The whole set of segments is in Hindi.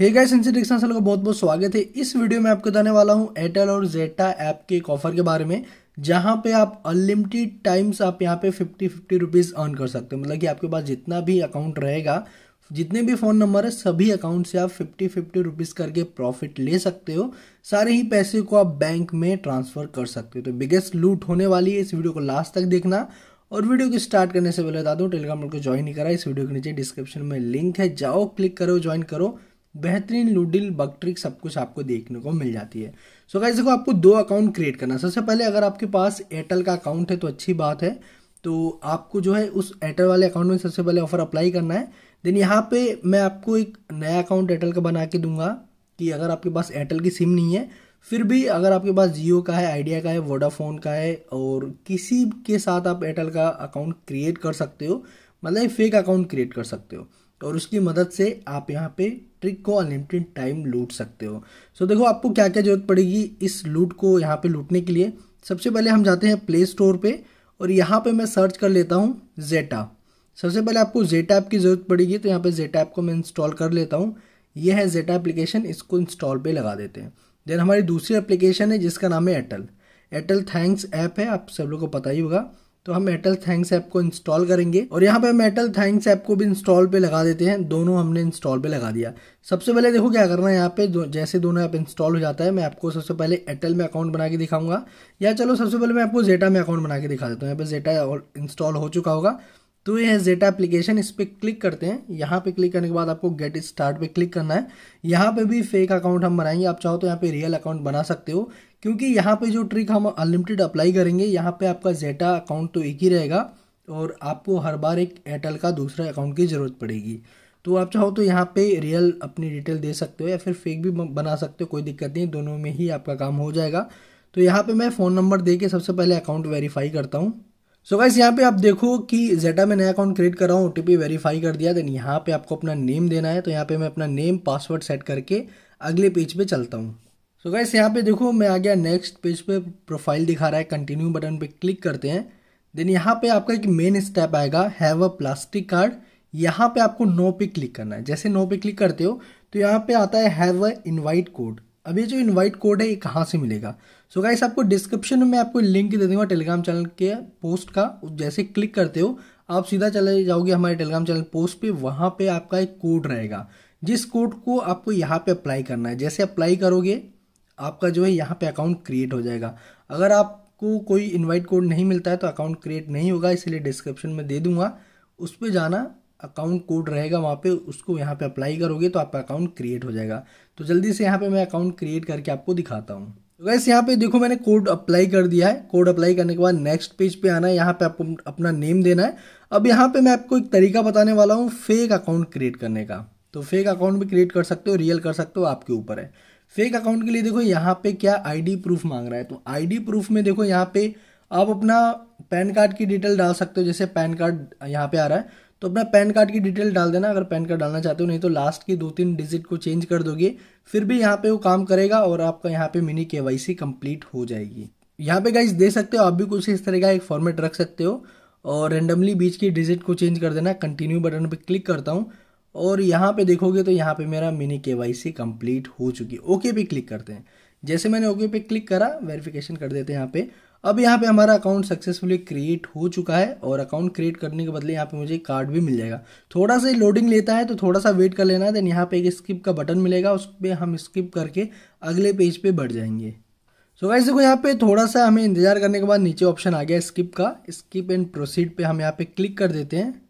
हे गाइस इंसिडेक्शन सर का बहुत बहुत स्वागत है इस वीडियो में आपको बताने वाला हूँ एयरटेल और जेटा ऐप के एक ऑफर के बारे में जहाँ पे आप अनलिमिटेड टाइम्स आप यहाँ पे फिफ्टी फिफ्टी रुपीज़ अर्न कर सकते हो मतलब कि आपके पास जितना भी अकाउंट रहेगा जितने भी फ़ोन नंबर है सभी अकाउंट से आप फिफ्टी फिफ्टी रुपीज़ करके प्रॉफिट ले सकते हो सारे ही पैसे को आप बैंक में ट्रांसफ़र कर सकते हो तो बिगेस्ट लूट होने वाली है इस वीडियो को लास्ट तक देखना और वीडियो को स्टार्ट करने से पहले बता दूँ टेलीग्राम को ज्वाइन नहीं करा इस वीडियो के नीचे डिस्क्रिप्शन में लिंक है जाओ क्लिक करो ज्वाइन करो बेहतरीन लूडिल बग ट्रिक सब कुछ आपको देखने को मिल जाती है सो so कैसे देखो आपको दो अकाउंट क्रिएट करना सबसे पहले अगर आपके पास एयरटेल का अकाउंट है तो अच्छी बात है तो आपको जो है उस एयरटेल वाले अकाउंट में सबसे पहले ऑफर अप्लाई करना है देन यहाँ पे मैं आपको एक नया अकाउंट एयरटेल का बना के दूंगा कि अगर आपके पास एयरटेल की सिम नहीं है फिर भी अगर आपके पास जियो का है आइडिया का है वोडाफोन का है और किसी के साथ आप एयरटेल का अकाउंट क्रिएट कर सकते हो मतलब फेक अकाउंट क्रिएट कर सकते हो और उसकी मदद से आप यहाँ पे ट्रिक को अनलिमिटेड टाइम लूट सकते हो सो so, देखो आपको क्या क्या ज़रूरत पड़ेगी इस लूट को यहाँ पे लूटने के लिए सबसे पहले हम जाते हैं प्ले स्टोर पे और यहाँ पे मैं सर्च कर लेता हूँ जेटा सबसे पहले आपको जेटा ऐप की ज़रूरत पड़ेगी तो यहाँ पे जेटा ऐप को मैं इंस्टॉल कर लेता हूँ यह है जेटा एप्लीकेशन इसको इंस्टॉल पर लगा देते हैं देन हमारी दूसरी एप्लीकेशन है जिसका नाम है एटल एटल थैंक्स ऐप है आप सब लोग को पता ही होगा तो हम मेटल थैंक्स ऐप को इंस्टॉल करेंगे और यहाँ पे मेटल थैंक्स ऐप को भी इंस्टॉल पे लगा देते हैं दोनों हमने इंस्टॉल पे लगा दिया सबसे पहले देखो क्या करना है यहाँ पे दो, जैसे दोनों ऐप इंस्टॉल हो जाता है मैं आपको सबसे पहले एयरटेल में अकाउंट बना के दिखाऊंगा या चलो सबसे पहले मैं आपको जेटा में अकाउंट बना के दिखा देता हूँ यहाँ पे जेटा इंस्टॉल हो चुका होगा तो ये है जेटा एप्लीकेशन इस पर क्लिक करते हैं यहाँ पे क्लिक करने के बाद आपको गेट स्टार्ट पे क्लिक करना है यहाँ पे भी फेक अकाउंट हम बनाएंगे आप चाहो तो यहाँ पे रियल अकाउंट बना सकते हो क्योंकि यहाँ पे जो ट्रिक हम अनलिमिटेड अप्लाई करेंगे यहाँ पे आपका जेटा अकाउंट तो एक ही रहेगा और आपको हर बार एक एयरटेल का दूसरा अकाउंट की ज़रूरत पड़ेगी तो आप चाहो तो यहाँ पर रियल अपनी डिटेल दे सकते हो या फिर फेक भी बना सकते हो कोई दिक्कत नहीं दोनों में ही आपका काम हो जाएगा तो यहाँ पर मैं फ़ोन नंबर दे के सबसे पहले अकाउंट वेरीफाई करता हूँ सो so गाइस यहाँ पे आप देखो कि जेटा में नया अकाउंट क्रिएट कर रहा हूँ ओ वेरीफाई कर दिया देन यहाँ पे आपको अपना नेम देना है तो यहाँ पे मैं अपना नेम पासवर्ड सेट करके अगले पेज पे चलता हूँ सो गाइस यहाँ पे देखो मैं आ गया नेक्स्ट पेज पे प्रोफाइल दिखा रहा है कंटिन्यू बटन पे क्लिक करते हैं देन यहाँ पे आपका एक मेन स्टेप आएगा हैव अ प्लास्टिक कार्ड यहाँ पे आपको नो पे क्लिक करना है जैसे नो पे क्लिक करते हो तो यहाँ पे आता है हैव अ इन्वाइट कोड अब ये जो इनवाइट कोड है ये कहाँ से मिलेगा सो गाइस आपको डिस्क्रिप्शन में आपको लिंक दे दूंगा टेलीग्राम चैनल के पोस्ट का जैसे क्लिक करते हो आप सीधा चले जाओगे हमारे टेलीग्राम चैनल पोस्ट पे वहाँ पे आपका एक कोड रहेगा जिस कोड को आपको यहाँ पे अप्लाई करना है जैसे अप्लाई करोगे आपका जो है यहाँ पे अकाउंट क्रिएट हो जाएगा अगर आपको कोई इन्वाइट कोड नहीं मिलता है तो अकाउंट क्रिएट नहीं होगा इसलिए डिस्क्रिप्शन में दे दूंगा उस पर जाना अकाउंट कोड रहेगा वहाँ पे उसको यहाँ पे अप्लाई करोगे तो आपका अकाउंट क्रिएट हो जाएगा तो जल्दी से यहाँ पे मैं अकाउंट क्रिएट करके आपको दिखाता हूँ तो गैस यहाँ पे देखो मैंने कोड अप्लाई कर दिया है कोड अप्लाई करने के बाद नेक्स्ट पेज पे आना है यहाँ पे आपको अपना नेम देना है अब यहाँ पे मैं आपको एक तरीका बताने वाला हूँ फेक अकाउंट क्रिएट करने का तो फेक अकाउंट भी क्रिएट कर सकते हो रियल कर सकते हो आपके ऊपर है फेक अकाउंट के लिए देखो यहाँ पे क्या आईडी प्रूफ मांग रहा है तो आईडी प्रूफ में देखो यहाँ पे आप अपना पैन कार्ड की डिटेल डाल सकते हो जैसे पैन कार्ड यहाँ पे आ रहा है तो अपना पैन कार्ड की डिटेल डाल देना अगर पैन कार्ड डालना चाहते हो नहीं तो लास्ट की दो तीन डिजिट को चेंज कर दोगे फिर भी यहाँ पे वो काम करेगा और आपका यहाँ पे मिनी के वाई कंप्लीट हो जाएगी यहाँ पे गाइज दे सकते हो आप भी कुछ इस तरह का एक फॉर्मेट रख सकते हो और रेंडमली बीच की डिजिट को चेंज कर देना कंटिन्यू बटन पर क्लिक करता हूँ और यहाँ पे देखोगे तो यहाँ पे मेरा मिनी के वाई सी कंप्लीट हो चुकी है ओके पे क्लिक करते हैं जैसे मैंने ओके पे क्लिक करा वेरिफिकेशन कर देते हैं यहाँ पे अब यहाँ पे हमारा अकाउंट सक्सेसफुली क्रिएट हो चुका है और अकाउंट क्रिएट करने के बदले यहाँ पे मुझे कार्ड भी मिल जाएगा थोड़ा सा लोडिंग लेता है तो थोड़ा सा वेट कर लेना है देन यहाँ पे एक स्किप का बटन मिलेगा उस पर हम स्किप करके अगले पेज पे बढ़ जाएंगे सो so, गाइस देखो यहाँ पे थोड़ा सा हमें इंतजार करने के बाद नीचे ऑप्शन आ गया स्किप का स्किप एंड प्रोसीड पर हम यहाँ पे क्लिक कर देते हैं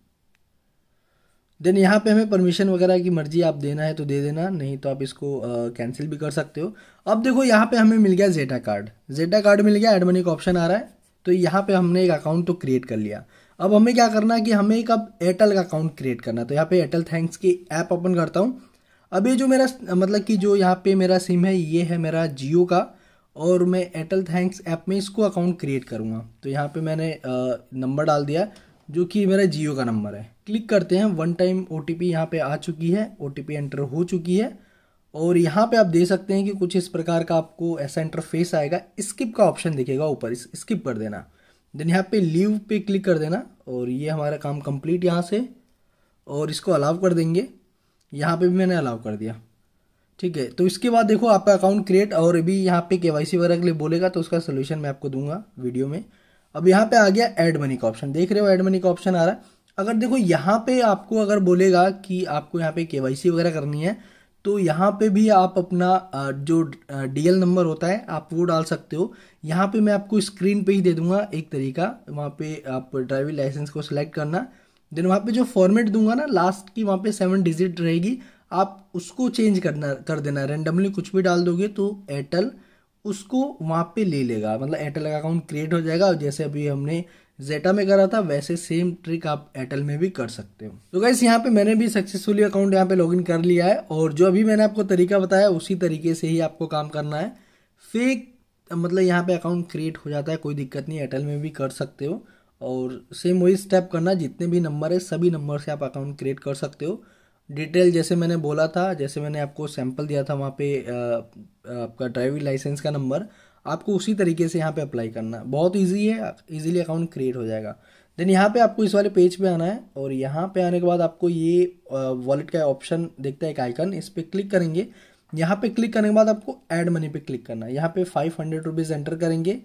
देन यहाँ पे हमें परमिशन वगैरह की मर्जी आप देना है तो दे देना नहीं तो आप इसको कैंसिल भी कर सकते हो अब देखो यहाँ पे हमें मिल गया जेटा कार्ड जेटा कार्ड मिल गया एडमनी का ऑप्शन आ रहा है तो यहाँ पे हमने एक अकाउंट तो क्रिएट कर लिया अब हमें क्या करना है कि हमें एक अब एयरटेल का अकाउंट क्रिएट करना है तो यहाँ पे एयरटेल थैंक्स की ऐप ओपन करता हूँ अब ये जो मेरा मतलब कि जो यहाँ पे मेरा सिम है ये है मेरा जियो का और मैं एयरटेल थैंक्स ऐप में इसको अकाउंट क्रिएट करूँगा तो यहाँ पे मैंने नंबर डाल दिया जो कि मेरा जियो का नंबर है क्लिक करते हैं one time O T P यहाँ पर आ चुकी है ओ टी पी एंटर हो चुकी है और यहाँ पे आप देख सकते हैं कि कुछ इस प्रकार का आपको ऐसा इंटरफेस आएगा स्किप का ऑप्शन दिखेगा ऊपर स्किप कर देना देन यहाँ पे लीव पे क्लिक कर देना और ये हमारा काम कंप्लीट यहाँ से और इसको अलाउ कर देंगे यहाँ पे भी मैंने अलाउ कर दिया ठीक है तो इसके बाद देखो आपका अकाउंट क्रिएट और अभी यहाँ पे के वगैरह के लिए बोलेगा तो उसका सोल्यूशन मैं आपको दूंगा वीडियो में अब यहाँ पे आ गया एड मनी का ऑप्शन देख रहे हो एड मनी का ऑप्शन आ रहा है अगर देखो यहाँ पे आपको अगर बोलेगा कि आपको यहाँ पे के वगैरह करनी है तो यहाँ पे भी आप अपना जो डीएल नंबर होता है आप वो डाल सकते हो यहाँ पे मैं आपको स्क्रीन पे ही दे दूंगा एक तरीका वहाँ पे आप ड्राइविंग लाइसेंस को सिलेक्ट करना देन वहाँ पे जो फॉर्मेट दूंगा ना लास्ट की वहाँ पे सेवन डिजिट रहेगी आप उसको चेंज करना कर देना रेंडमली कुछ भी डाल दोगे तो एयरटेल उसको वहाँ पे ले लेगा मतलब एयरटेल का अकाउंट क्रिएट हो जाएगा जैसे अभी हमने जेटा में करा था वैसे सेम ट्रिक आप एयरटेल में भी कर सकते हो तो गाइस यहाँ पे मैंने भी सक्सेसफुली अकाउंट यहाँ पे लॉगिन कर लिया है और जो अभी मैंने आपको तरीका बताया उसी तरीके से ही आपको काम करना है फेक मतलब यहाँ पे अकाउंट क्रिएट हो जाता है कोई दिक्कत नहीं एयरटेल में भी कर सकते हो और सेम वही स्टेप करना जितने भी नंबर है सभी नंबर से आप अकाउंट क्रिएट कर सकते हो डिटेल जैसे मैंने बोला था जैसे मैंने आपको सैंपल दिया था वहाँ पे आपका ड्राइविंग लाइसेंस का नंबर आपको उसी तरीके से यहाँ पे अप्लाई करना बहुत इजी है इजीली अकाउंट क्रिएट हो जाएगा देन यहाँ पे आपको इस वाले पेज पे आना है और यहाँ पे आने के बाद आपको ये वॉलेट का ऑप्शन देखता है एक आइकन इस पर क्लिक करेंगे यहाँ पे क्लिक करने के बाद आपको एड मनी पे क्लिक करना है यहाँ पे फाइव हंड्रेड रुपीज़ एंटर करेंगे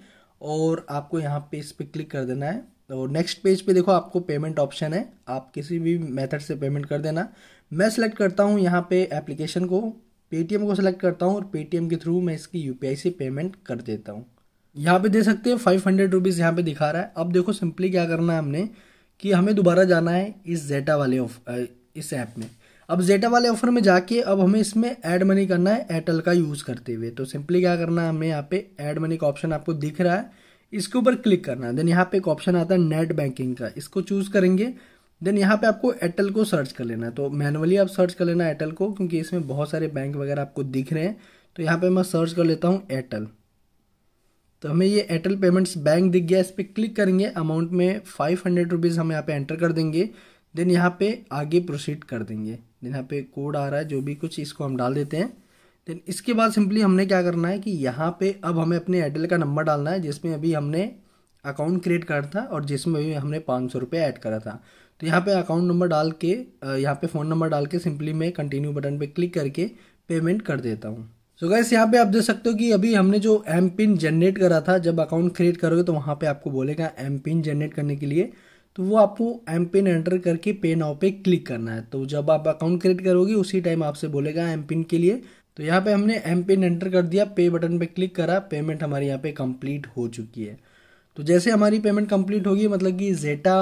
और आपको यहाँ पे इस पर क्लिक कर देना है और नेक्स्ट पेज पे देखो आपको पेमेंट ऑप्शन है आप किसी भी मेथड से पेमेंट कर देना मैं सेलेक्ट करता हूँ यहाँ पे एप्लीकेशन को पेटीएम को सिलेक्ट करता हूँ और पेटीएम के थ्रू मैं इसकी यूपीआई से पेमेंट कर देता हूँ यहाँ पे दे सकते हैं फाइव हंड्रेड रुपीज़ यहाँ पर दिखा रहा है अब देखो सिंपली क्या करना है हमने कि हमें दोबारा जाना है इस जेटा वाले इस ऐप में अब जेटा वाले ऑफर में जाके अब हमें इसमें ऐड मनी करना है एयरटेल का यूज़ करते हुए तो सिंपली क्या करना है हमें यहाँ पे ऐड मनी का ऑप्शन आपको दिख रहा है इसके ऊपर क्लिक करना है देन यहाँ पे एक ऑप्शन आता है नेट बैंकिंग का इसको चूज़ करेंगे देन यहाँ पे आपको एयरटेल को सर्च कर लेना है तो मैनुअली आप सर्च कर लेना एयरटेल को क्योंकि इसमें बहुत सारे बैंक वगैरह आपको दिख रहे हैं तो यहाँ पे मैं सर्च कर लेता हूँ एयरटेल तो हमें ये एयरटेल पेमेंट्स बैंक दिख गया इस पर क्लिक करेंगे अमाउंट में फाइव हंड्रेड रुपीज़ हम यहाँ पे एंटर कर देंगे देन यहाँ पे आगे प्रोसीड कर देंगे देन यहाँ पे कोड आ रहा है जो भी कुछ इसको हम डाल देते हैं देन इसके बाद सिंपली हमने क्या करना है कि यहाँ पे अब हमें अपने एयरटेल का नंबर डालना है जिसमें अभी हमने अकाउंट क्रिएट करा था और जिसमें भी हमने पाँच सौ रुपये ऐड करा था तो यहाँ पे अकाउंट नंबर डाल के यहाँ पे फ़ोन नंबर डाल के सिंपली मैं कंटिन्यू बटन पे क्लिक करके पेमेंट कर देता हूँ सो गैस यहाँ पे आप देख सकते हो कि अभी हमने जो एम पिन जनरेट करा था जब अकाउंट क्रिएट करोगे तो वहाँ पे आपको बोलेगा एम पिन जनरेट करने के लिए तो वो आपको एम पिन एंटर करके पे नाव पे क्लिक करना है तो जब आप अकाउंट क्रिएट करोगे उसी टाइम आपसे बोलेगा एम पिन के लिए तो यहाँ पे हमने एम पिन एंटर कर दिया पे बटन पे क्लिक करा पेमेंट हमारे यहाँ पे कंप्लीट हो चुकी है तो जैसे हमारी पेमेंट कंप्लीट होगी मतलब कि जेटा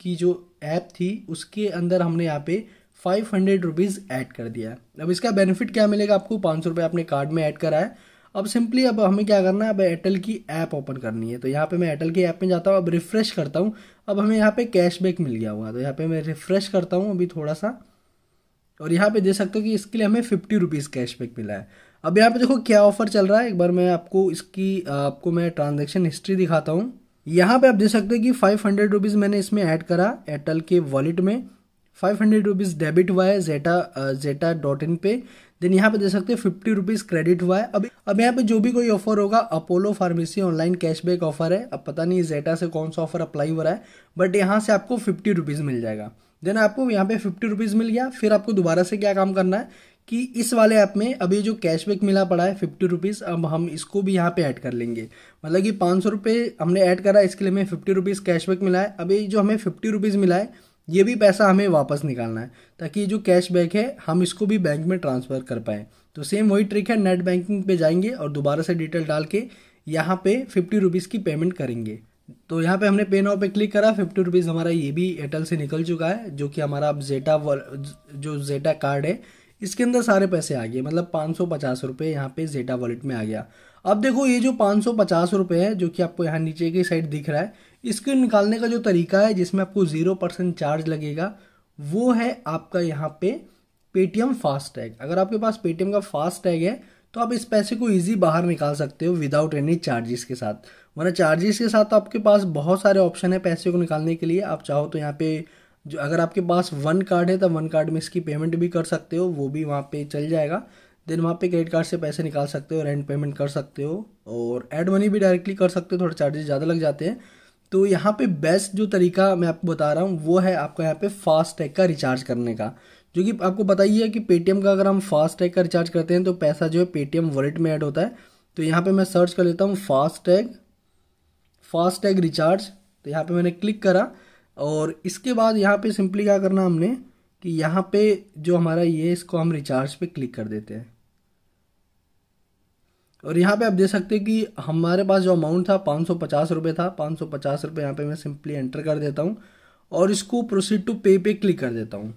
की जो ऐप थी उसके अंदर हमने यहाँ पे फाइव हंड्रेड रुपीज़ ऐड कर दिया है अब इसका बेनिफिट क्या मिलेगा आपको पाँच सौ रुपये आपने कार्ड में ऐड करा है अब सिंपली अब हमें क्या करना है अब एयरटेल की ऐप ओपन करनी है तो यहाँ पे मैं एयरटेल की ऐप में जाता हूँ अब रिफ़्रेश करता हूँ अब हमें यहाँ पे कैशबैक मिल गया हुआ तो यहाँ पे मैं रिफ़्रेश करता हूँ अभी थोड़ा सा और यहाँ पे दे सकते हो कि इसके लिए हमें फिफ्टी रुपीज़ कैशबैक मिला है अब यहाँ पे देखो क्या ऑफर चल रहा है एक बार मैं आपको इसकी आपको मैं ट्रांजेक्शन हिस्ट्री दिखाता हूँ यहाँ पे आप देख सकते हैं कि फाइव हंड्रेड रुपीज़ मैंने इसमें ऐड करा एयरटेल के वॉलेट में फाइव हंड्रेड रुपीज़ डेबिट हुआ है जेटा जेटा डॉट इन पे देन यहाँ पे दे सकते हैं फिफ्टी रुपीज़ क्रेडिट हुआ है अब अब यहाँ पे जो भी कोई ऑफर होगा Apollo pharmacy online cashback offer है अब पता नहीं जेटा से कौन सा ऑफर अप्लाई हो रहा है बट यहाँ से आपको फिफ्टी रुपीज़ मिल जाएगा देन आपको यहाँ पे फिफ्टी रुपीज़ मिल गया फिर आपको दोबारा से क्या काम करना है कि इस वाले ऐप में अभी जो कैशबैक मिला पड़ा है फिफ्टी रुपीज़ अब हम इसको भी यहाँ पे ऐड कर लेंगे मतलब कि पाँच सौ रुपये हमने ऐड करा इसके लिए हमें फिफ्टी रुपीज़ कैशबैक मिला है अभी जो हमें फिफ्टी रुपीज़ मिला है ये भी पैसा हमें वापस निकालना है ताकि जो कैशबैक है हम इसको भी बैंक में ट्रांसफ़र कर पाएँ तो सेम वही ट्रिक है नेट बैंकिंग पे जाएंगे और दोबारा से डिटेल डाल के यहाँ पे फिफ्टी रुपीज़ की पेमेंट करेंगे तो यहाँ पे हमने पे नाउ पे क्लिक करा फिफ्टी रुपीज़ हमारा ये भी एयरटेल से निकल चुका है जो कि हमारा अब जेटा जो जेटा कार्ड है इसके अंदर सारे पैसे आ गए मतलब पाँच सौ पचास रुपये यहाँ पे जेटा वॉलेट में आ गया अब देखो ये जो पाँच सौ पचास रुपये है जो कि आपको यहाँ नीचे की साइड दिख रहा है इसको निकालने का जो तरीका है जिसमें आपको ज़ीरो परसेंट चार्ज लगेगा वो है आपका यहाँ पे पेटीएम फास्ट टैग अगर आपके पास पेटीएम का फास्ट टैग है तो आप इस पैसे को ईजी बाहर निकाल सकते हो विदाउट एनी चार्जेस के साथ वरना चार्जेस के साथ आपके पास बहुत सारे ऑप्शन है पैसे को निकालने के लिए आप चाहो तो यहाँ पे जो अगर आपके पास वन कार्ड है तो वन कार्ड में इसकी पेमेंट भी कर सकते हो वो भी वहाँ पे चल जाएगा देन वहाँ पे क्रेडिट कार्ड से पैसे निकाल सकते हो रेंट पेमेंट कर सकते हो और एड मनी भी डायरेक्टली कर सकते हो थोड़े चार्जेस ज़्यादा लग जाते हैं तो यहाँ पे बेस्ट जो तरीका मैं आपको बता रहा हूँ वो है आपका यहाँ पे फास्टैग का रिचार्ज करने का जो कि आपको पता ही है कि पेटीएम का अगर हम फास्टैग का रिचार्ज करते हैं तो पैसा जो है पेटीएम वॉलेट में ऐड होता है तो यहाँ पे मैं सर्च कर लेता हूँ फास्टैग फास्टैग रिचार्ज तो यहाँ पे मैंने क्लिक करा और इसके बाद यहाँ पे सिंपली क्या करना हमने कि यहाँ पे जो हमारा ये है इसको हम रिचार्ज पे क्लिक कर देते हैं और यहाँ पे आप देख सकते हैं कि हमारे पास जो अमाउंट था पाँच सौ पचास रुपये था पाँच सौ पचास रुपये यहाँ पर मैं सिंपली एंटर कर देता हूँ और इसको प्रोसीड टू पे पे क्लिक कर देता हूँ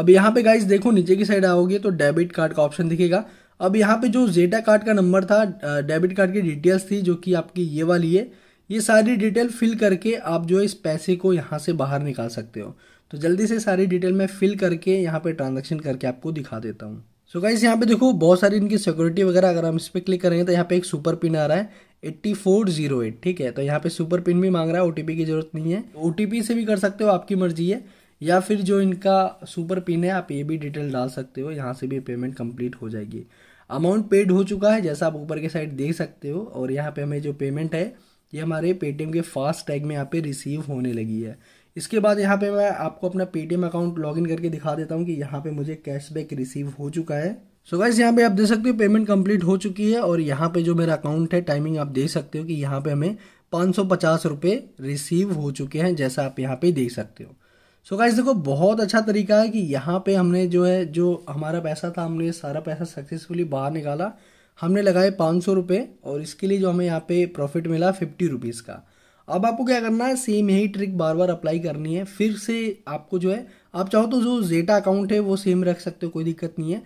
अब यहाँ पे गाइस देखो नीचे की साइड आओगे तो डेबिट कार्ड का ऑप्शन दिखेगा अब यहाँ पे जो जेटा कार्ड का नंबर था डेबिट कार्ड की डिटेल्स थी जो कि आपकी ये वाली है ये सारी डिटेल फिल करके आप जो है इस पैसे को यहाँ से बाहर निकाल सकते हो तो जल्दी से सारी डिटेल मैं फिल करके यहाँ पे ट्रांजैक्शन करके आपको दिखा देता हूँ सो so गाइस यहाँ पे देखो बहुत सारी इनकी सिक्योरिटी वगैरह अगर हम इस पर क्लिक करेंगे तो यहाँ पे एक सुपर पिन आ रहा है एट्टी फोर जीरो एट ठीक है तो यहाँ पे सुपर पिन भी मांग रहा है ओ की जरूरत नहीं है ओ से भी कर सकते हो आपकी मर्जी है या फिर जो इनका सुपर पिन है आप ये भी डिटेल डाल सकते हो यहाँ से भी पेमेंट कंप्लीट हो जाएगी अमाउंट पेड हो चुका है जैसा आप ऊपर के साइड देख सकते हो और यहाँ पे हमें जो पेमेंट है ये हमारे पेटीएम के फास्ट टैग में यहाँ पे रिसीव होने लगी है इसके बाद यहाँ पे मैं आपको अपना पेटीएम अकाउंट लॉगिन करके दिखा देता हूँ कि यहाँ पे मुझे कैशबैक रिसीव हो चुका है सो गाइज यहाँ पे आप देख सकते हो पेमेंट कंप्लीट हो चुकी है और यहाँ पे जो मेरा अकाउंट है टाइमिंग आप देख सकते हो कि यहाँ पे हमें पाँच सौ पचास रुपये रिसीव हो चुके हैं जैसा आप यहाँ पे देख सकते हो सो गाइज देखो बहुत अच्छा तरीका है कि यहाँ पे हमने जो है जो हमारा पैसा था हमने सारा पैसा सक्सेसफुली बाहर निकाला हमने लगाए पाँच सौ रुपये और इसके लिए जो हमें यहाँ पे प्रॉफिट मिला फिफ्टी रुपीज़ का अब आपको क्या करना है सेम यही ट्रिक बार बार अप्लाई करनी है फिर से आपको जो है आप चाहो तो जो जेटा अकाउंट है वो सेम रख सकते हो कोई दिक्कत नहीं है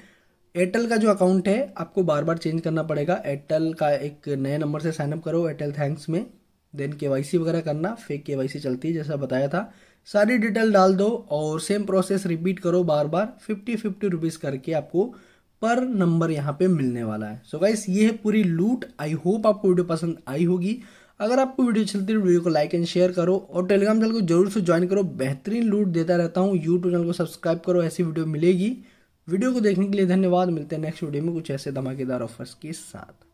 एयरटेल का जो अकाउंट है आपको बार बार चेंज करना पड़ेगा एयरटेल का एक नए नंबर से साइनअप करो एयरटेल थैंक्स में देन के वगैरह करना फेक के चलती है जैसा बताया था सारी डिटेल डाल दो और सेम प्रोसेस रिपीट करो बार बार फिफ्टी फिफ्टी रुपीज़ करके आपको पर नंबर यहाँ पे मिलने वाला है सो so गाइस ये है पूरी लूट आई होप आपको वीडियो पसंद आई होगी अगर आपको वीडियो चलती है वीडियो को लाइक एंड शेयर करो और टेलीग्राम चैनल को जरूर से ज्वाइन करो बेहतरीन लूट देता रहता हूँ यूट्यूब चैनल को सब्सक्राइब करो ऐसी वीडियो मिलेगी वीडियो को देखने के लिए धन्यवाद मिलते हैं नेक्स्ट वीडियो में कुछ ऐसे धमाकेदार ऑफर्स के साथ